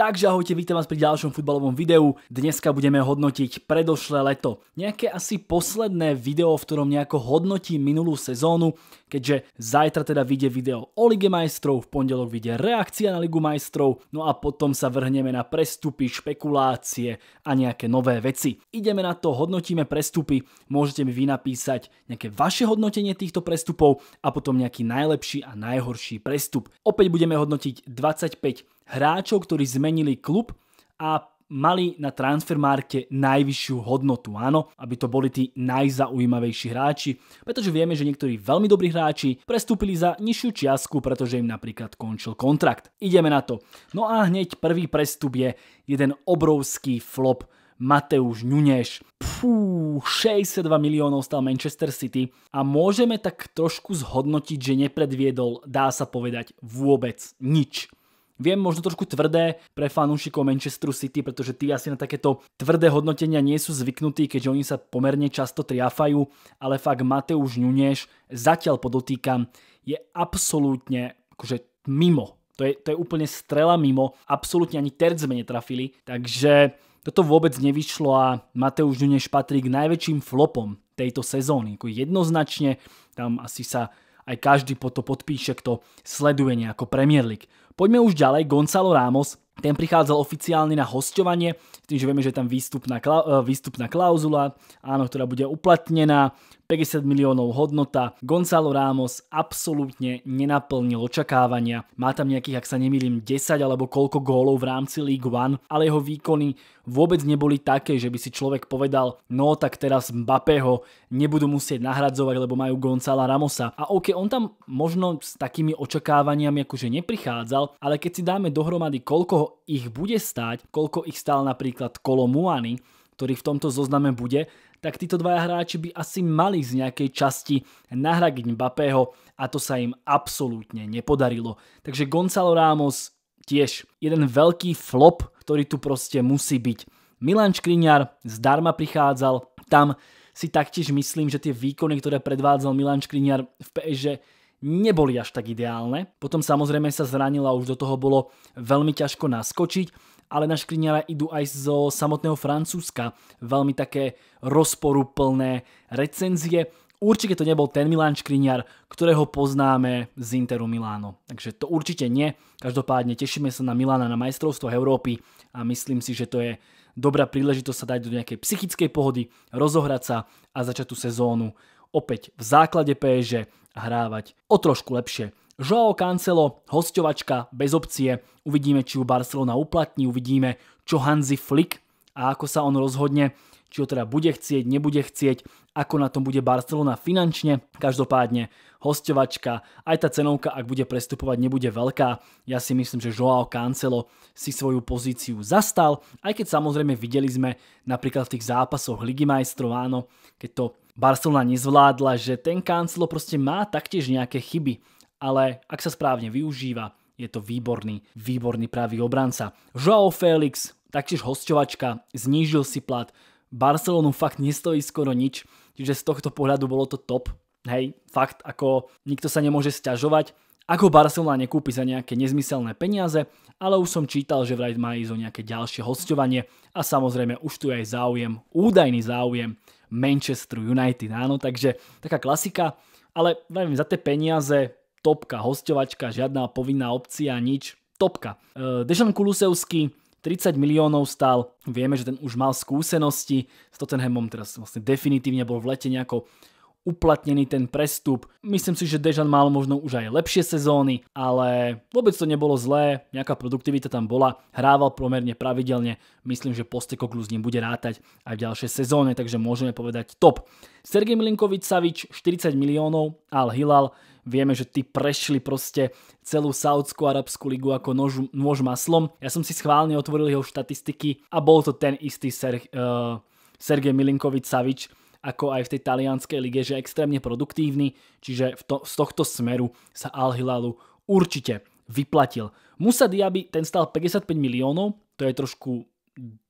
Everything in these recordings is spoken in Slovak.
Takže ahojte, vítam vás pri ďalšom futbalovom videu. Dneska budeme hodnotiť predošlé leto. Nejaké asi posledné video, v ktorom nejako hodnotí minulú sezónu, keďže zajtra teda vyjde video o Lige majstrov, v pondelok vyjde reakcia na Ligu majstrov, no a potom sa vrhneme na prestupy, špekulácie a nejaké nové veci. Ideme na to, hodnotíme prestupy, môžete mi vy napísať nejaké vaše hodnotenie týchto prestupov a potom nejaký najlepší a najhorší prestup. Opäť budeme hodnotiť 25 hráčov, ktorí zmenili klub a mali na transfermarkte najvyššiu hodnotu, áno, aby to boli tí najzaujímavejší hráči, pretože vieme, že niektorí veľmi dobrí hráči prestúpili za nižšiu čiastku, pretože im napríklad končil kontrakt. Ideme na to. No a hneď prvý prestup je jeden obrovský flop Mateuš Ňuneš. Pfú, 62 miliónov stal Manchester City a môžeme tak trošku zhodnotiť, že nepredviedol, dá sa povedať, vôbec nič. Viem, možno trošku tvrdé pre fanúšikov Manchesteru City, pretože tí asi na takéto tvrdé hodnotenia nie sú zvyknutí, keďže oni sa pomerne často triafajú, ale fakt Mateusz Ňuneš, zatiaľ podotýkam, je absolútne akože mimo. To je, to je úplne strela mimo, absolútne ani terc sme netrafili, takže toto vôbec nevyšlo a Mateusz Ňuneš patrí k najväčším flopom tejto sezóny. Ako jednoznačne tam asi sa aj každý po to podpíše, kto sleduje nejako Premier League. Poďme už ďalej, Gonzalo Ramos ten prichádzal oficiálne na hostovanie, tým, že vieme, že je tam výstupná, kla- e, výstupná klauzula, áno, ktorá bude uplatnená, 50 miliónov hodnota. Gonzalo Ramos absolútne nenaplnil očakávania. Má tam nejakých, ak sa nemýlim, 10 alebo koľko gólov v rámci League One, ale jeho výkony vôbec neboli také, že by si človek povedal, no tak teraz Mbappého nebudú musieť nahradzovať, lebo majú Gonzala Ramosa. A ok, on tam možno s takými očakávaniami akože neprichádzal, ale keď si dáme dohromady, koľko ho ich bude stáť, koľko ich stál napríklad Kolo Muany, ktorý v tomto zozname bude, tak títo dvaja hráči by asi mali z nejakej časti nahradiť Mbappého a to sa im absolútne nepodarilo. Takže Gonzalo Ramos tiež jeden veľký flop, ktorý tu proste musí byť. Milan Škriňar zdarma prichádzal, tam si taktiež myslím, že tie výkony, ktoré predvádzal Milan Škriňar v PSG neboli až tak ideálne. Potom samozrejme sa zranila, už do toho bolo veľmi ťažko naskočiť ale na škriňara idú aj zo samotného Francúzska. Veľmi také rozporuplné recenzie. Určite to nebol ten Milan škriňar, ktorého poznáme z Interu Miláno. Takže to určite nie. Každopádne tešíme sa na Milána na majstrovstvo Európy a myslím si, že to je dobrá príležitosť sa dať do nejakej psychickej pohody, rozohrať sa a začať tú sezónu opäť v základe PSG hrávať o trošku lepšie. Joao Cancelo, hostovačka bez opcie, uvidíme, či ju Barcelona uplatní, uvidíme, čo Hanzi Flick a ako sa on rozhodne, či ho teda bude chcieť, nebude chcieť, ako na tom bude Barcelona finančne. Každopádne hostovačka, aj tá cenovka, ak bude prestupovať, nebude veľká. Ja si myslím, že Joao Cancelo si svoju pozíciu zastal, aj keď samozrejme videli sme napríklad v tých zápasoch Ligy majstrov, áno, keď to Barcelona nezvládla, že ten kanclo proste má taktiež nejaké chyby, ale ak sa správne využíva, je to výborný, výborný pravý obranca. Joao Felix, taktiež hostovačka, znížil si plat, Barcelonu fakt nestojí skoro nič, čiže z tohto pohľadu bolo to top. Hej, fakt, ako nikto sa nemôže sťažovať, ako Barcelona nekúpi za nejaké nezmyselné peniaze, ale už som čítal, že vraj má ísť o nejaké ďalšie hostovanie a samozrejme už tu je aj záujem, údajný záujem Manchester United. Áno, takže taká klasika, ale neviem, za tie peniaze topka, hostovačka, žiadna povinná opcia, nič, topka. E, Dejan Kulusevský 30 miliónov stal, vieme, že ten už mal skúsenosti s Tottenhamom, teraz vlastne definitívne bol v lete nejako uplatnený ten prestup. Myslím si, že Dejan mal možno už aj lepšie sezóny, ale vôbec to nebolo zlé, nejaká produktivita tam bola, hrával pomerne pravidelne, myslím, že Postekoglu s ním bude rátať aj v ďalšej sezóne, takže môžeme povedať top. Sergej Milinkovič Savič 40 miliónov, Al Hilal, vieme, že ty prešli proste celú Saudskú arabskú ligu ako nož, nôž maslom. Ja som si schválne otvoril jeho štatistiky a bol to ten istý Ser, uh, Sergej Milinkovič Savič, ako aj v tej talianskej lige, že je extrémne produktívny, čiže v to, z tohto smeru sa Al Hilalu určite vyplatil. Musa Diaby, ten stal 55 miliónov, to je trošku,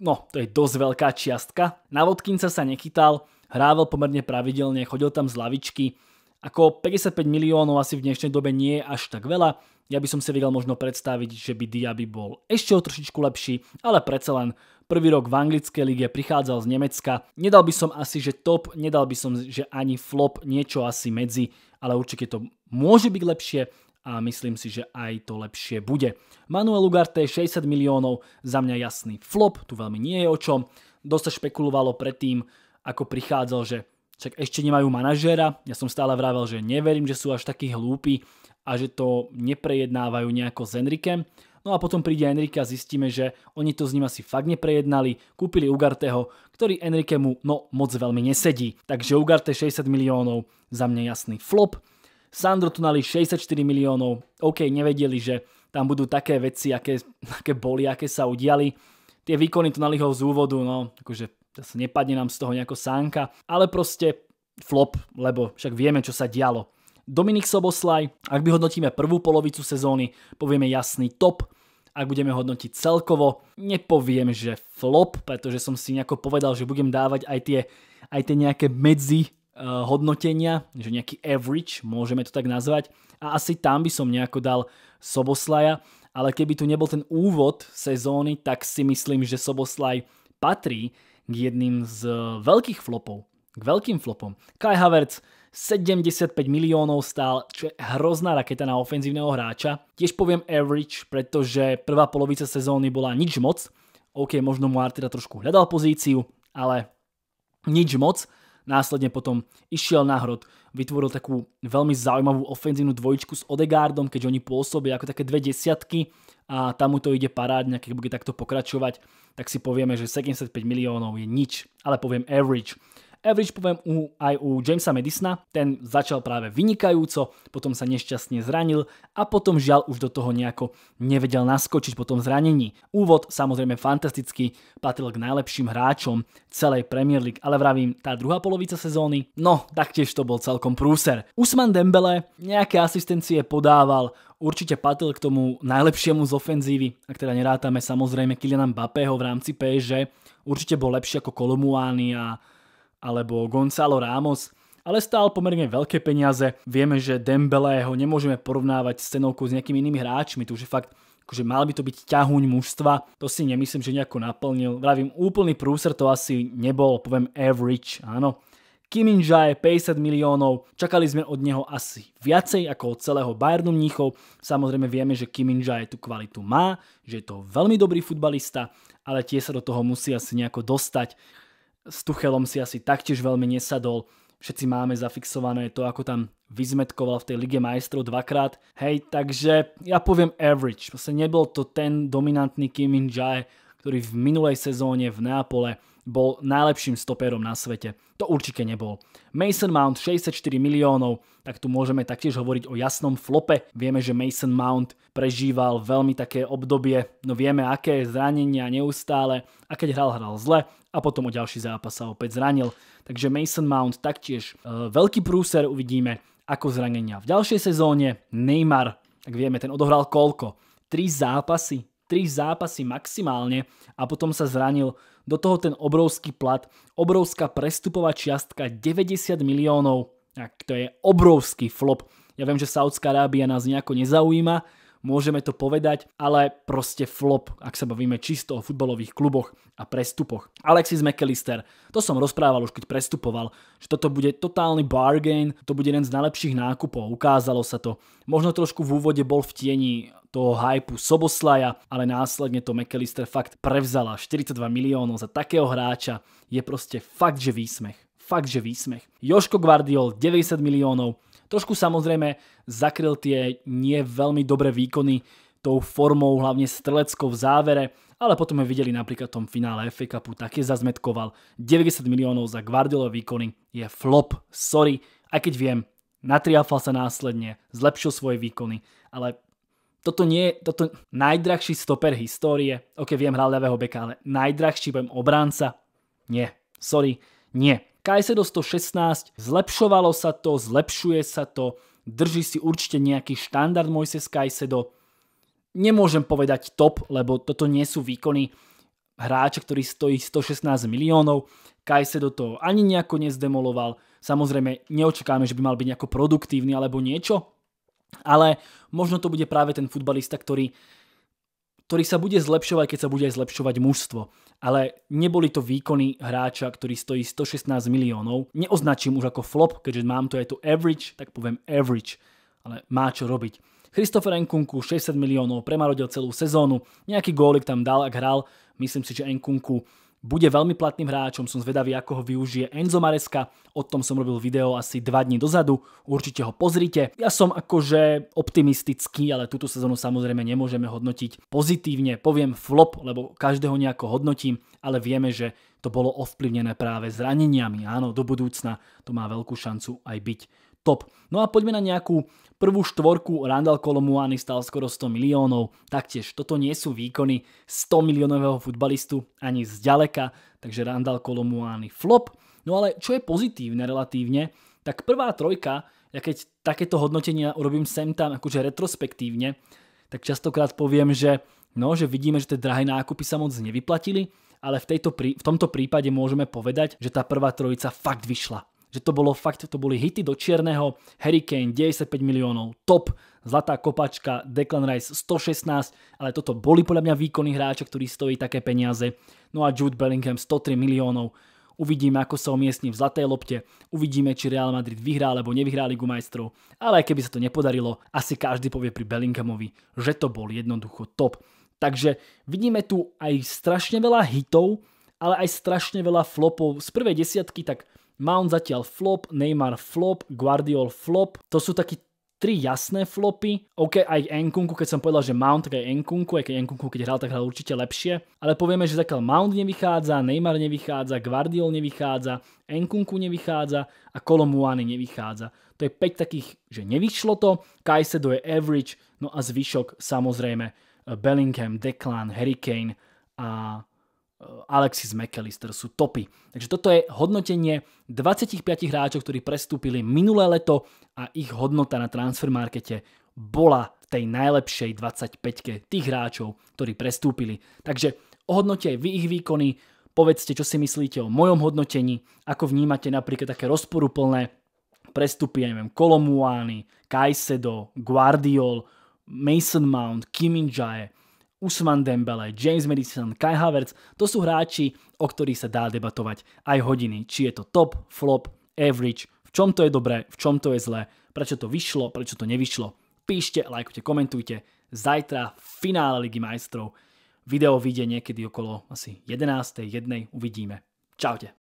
no, to je dosť veľká čiastka. Na Vodkinca sa nechytal, hrával pomerne pravidelne, chodil tam z lavičky. Ako 55 miliónov asi v dnešnej dobe nie je až tak veľa, ja by som si vedel možno predstaviť, že by Diaby bol ešte o trošičku lepší, ale predsa len prvý rok v anglickej lige prichádzal z Nemecka. Nedal by som asi, že top, nedal by som, že ani flop, niečo asi medzi, ale určite to môže byť lepšie, a myslím si, že aj to lepšie bude. Manuel Ugarte 60 miliónov, za mňa jasný flop, tu veľmi nie je o čom. Dosť sa špekulovalo predtým, ako prichádzal, že však ešte nemajú manažéra. Ja som stále vravel, že neverím, že sú až takí hlúpi, a že to neprejednávajú nejako s Enrikem. No a potom príde Enrique a zistíme, že oni to s ním asi fakt neprejednali, kúpili Ugarteho, ktorý Enrique mu no moc veľmi nesedí. Takže Ugarte 60 miliónov, za mňa jasný flop. Sandro Tunali 64 miliónov, OK, nevedeli, že tam budú také veci, aké, aké boli, aké sa udiali. Tie výkony Tunaliho z úvodu, no akože zase nepadne nám z toho nejako sánka, ale proste flop, lebo však vieme, čo sa dialo. Dominik Soboslaj, ak hodnotíme prvú polovicu sezóny, povieme jasný top, ak budeme hodnotiť celkovo, nepoviem, že flop, pretože som si nejako povedal, že budem dávať aj tie, aj tie nejaké medzi eh, hodnotenia, že nejaký average, môžeme to tak nazvať. A asi tam by som nejako dal Soboslaja, ale keby tu nebol ten úvod sezóny, tak si myslím, že Soboslaj patrí k jedným z eh, veľkých flopov, k veľkým flopom. Kai Havertz 75 miliónov stál, čo je hrozná raketa na ofenzívneho hráča. Tiež poviem average, pretože prvá polovica sezóny bola nič moc. OK, možno mu Arteta trošku hľadal pozíciu, ale nič moc. Následne potom išiel na hrod, vytvoril takú veľmi zaujímavú ofenzívnu dvojičku s Odegardom, keďže oni pôsobia ako také dve desiatky a tam mu to ide parádne, keď bude takto pokračovať, tak si povieme, že 75 miliónov je nič, ale poviem average. Average poviem u, aj u Jamesa Madisona, ten začal práve vynikajúco, potom sa nešťastne zranil a potom žiaľ už do toho nejako nevedel naskočiť po tom zranení. Úvod samozrejme fantastický, patril k najlepším hráčom celej Premier League, ale vravím, tá druhá polovica sezóny, no taktiež to bol celkom prúser. Usman Dembele nejaké asistencie podával, určite patril k tomu najlepšiemu z ofenzívy, ak teda nerátame samozrejme Kyliana Bapého v rámci PSG, určite bol lepší ako Kolomuány a alebo Gonzalo Ramos, ale stál pomerne veľké peniaze. Vieme, že Dembele ho nemôžeme porovnávať s cenovkou s nejakými inými hráčmi, to už je fakt akože mal by to byť ťahuň mužstva, to si nemyslím, že nejako naplnil. Vravím, úplný prúser to asi nebol, poviem average, áno. in je 50 miliónov, čakali sme od neho asi viacej ako od celého Bayernu Mníchov. Samozrejme vieme, že in je tú kvalitu má, že je to veľmi dobrý futbalista, ale tie sa do toho musí asi nejako dostať. S Tuchelom si asi taktiež veľmi nesadol. Všetci máme zafixované to, ako tam vyzmetkoval v tej Lige majstrov dvakrát. Hej, takže ja poviem average. Proste nebol to ten dominantný Kim Min Jae, ktorý v minulej sezóne v Neapole bol najlepším stoperom na svete. To určite nebol. Mason Mount 64 miliónov, tak tu môžeme taktiež hovoriť o jasnom flope. Vieme, že Mason Mount prežíval veľmi také obdobie, no vieme aké zranenia neustále a keď hral, hral zle a potom o ďalší zápas sa opäť zranil. Takže Mason Mount taktiež e, veľký prúser uvidíme ako zranenia. V ďalšej sezóne Neymar, tak vieme, ten odohral koľko? 3 zápasy, 3 zápasy maximálne a potom sa zranil do toho ten obrovský plat, obrovská prestupová čiastka 90 miliónov, tak to je obrovský flop. Ja viem, že Saudská Arábia nás nejako nezaujíma, môžeme to povedať, ale proste flop, ak sa bavíme čisto o futbalových kluboch a prestupoch. Alexis McAllister, to som rozprával už keď prestupoval, že toto bude totálny bargain, to bude jeden z najlepších nákupov, ukázalo sa to. Možno trošku v úvode bol v tieni toho hypu Soboslaja, ale následne to McAllister fakt prevzala. 42 miliónov za takého hráča je proste fakt, že výsmech. Fakt, že výsmech. Joško Guardiol 90 miliónov. Trošku samozrejme zakryl tie nie veľmi dobré výkony tou formou, hlavne streleckou v závere, ale potom sme videli napríklad v tom finále FA Cupu, je zazmetkoval. 90 miliónov za Guardiolové výkony je flop, sorry, aj keď viem, natriafal sa následne, zlepšil svoje výkony, ale toto nie je toto najdrahší stoper histórie. Ok, viem hral ľavého beka, ale najdrahší, poviem, obránca, Nie, sorry, nie. Kajsedo 116, zlepšovalo sa to, zlepšuje sa to, drží si určite nejaký štandard Moises Kajsedo. Nemôžem povedať top, lebo toto nie sú výkony hráča, ktorý stojí 116 miliónov. Kajsedo to ani nejako nezdemoloval. Samozrejme, neočakáme, že by mal byť nejako produktívny alebo niečo, ale možno to bude práve ten futbalista, ktorý, ktorý sa bude zlepšovať, keď sa bude aj zlepšovať mužstvo. Ale neboli to výkony hráča, ktorý stojí 116 miliónov. Neoznačím už ako flop, keďže mám tu aj tu average, tak poviem average. Ale má čo robiť. Christopher Nkunku 60 miliónov, premarodil celú sezónu, nejaký gólik tam dal, ak hral, myslím si, že Nkunku bude veľmi platným hráčom, som zvedavý, ako ho využije Enzo Mareska, o tom som robil video asi 2 dní dozadu, určite ho pozrite. Ja som akože optimistický, ale túto sezónu samozrejme nemôžeme hodnotiť pozitívne, poviem flop, lebo každého nejako hodnotím, ale vieme, že to bolo ovplyvnené práve zraneniami. Áno, do budúcna to má veľkú šancu aj byť top. No a poďme na nejakú prvú štvorku. Randall Colomuani stal skoro 100 miliónov. Taktiež toto nie sú výkony 100 miliónového futbalistu ani zďaleka, takže Randall Colomuani flop. No ale čo je pozitívne relatívne, tak prvá trojka, ja keď takéto hodnotenia urobím sem tam akože retrospektívne, tak častokrát poviem, že no, že vidíme, že tie drahé nákupy sa moc nevyplatili, ale v, tejto, v tomto prípade môžeme povedať, že tá prvá trojica fakt vyšla že to bolo fakt, to boli hity do čierneho, Hurricane 95 miliónov, top, Zlatá kopačka, Declan Rice 116, ale toto boli podľa mňa výkony hráča, ktorý stojí také peniaze. No a Jude Bellingham 103 miliónov. Uvidíme, ako sa umiestni v zlatej lopte, uvidíme, či Real Madrid vyhrá alebo nevyhrá Ligu majstrov, ale aj keby sa to nepodarilo, asi každý povie pri Bellinghamovi, že to bol jednoducho top. Takže vidíme tu aj strašne veľa hitov, ale aj strašne veľa flopov. Z prvej desiatky tak Mount zatiaľ flop, Neymar flop, Guardiol flop. To sú takí tri jasné flopy. OK, aj Nkunku, keď som povedal, že Mount, tak aj Nkunku, aj keď Nkunku, keď hral, tak hral určite lepšie. Ale povieme, že zatiaľ Mount nevychádza, Neymar nevychádza, Guardiol nevychádza, Nkunku nevychádza a Kolomuany nevychádza. To je 5 takých, že nevyšlo to, Kajsedo je average, no a zvyšok samozrejme Bellingham, Declan, Hurricane a Eh, Alexis McAllister sú topy. Takže toto je hodnotenie 25 hráčov, ktorí prestúpili minulé leto a ich hodnota na transfermarkete bola v tej najlepšej 25 tých hráčov, ktorí prestúpili. Takže ohodnote aj vy ich výkony, povedzte, čo si myslíte o mojom hodnotení, ako vnímate napríklad také rozporuplné prestupy, ja neviem, Kolomuány, Kajsedo, Guardiol, Mason Mount, Kiminjae, Usman Dembele, James Madison, Kai Havertz, to sú hráči, o ktorých sa dá debatovať aj hodiny. Či je to top, flop, average, v čom to je dobré, v čom to je zlé, prečo to vyšlo, prečo to nevyšlo. Píšte, lajkujte, komentujte. Zajtra finále Ligy majstrov. Video vyjde niekedy okolo asi 11.00. 1.00, Uvidíme. Čaute.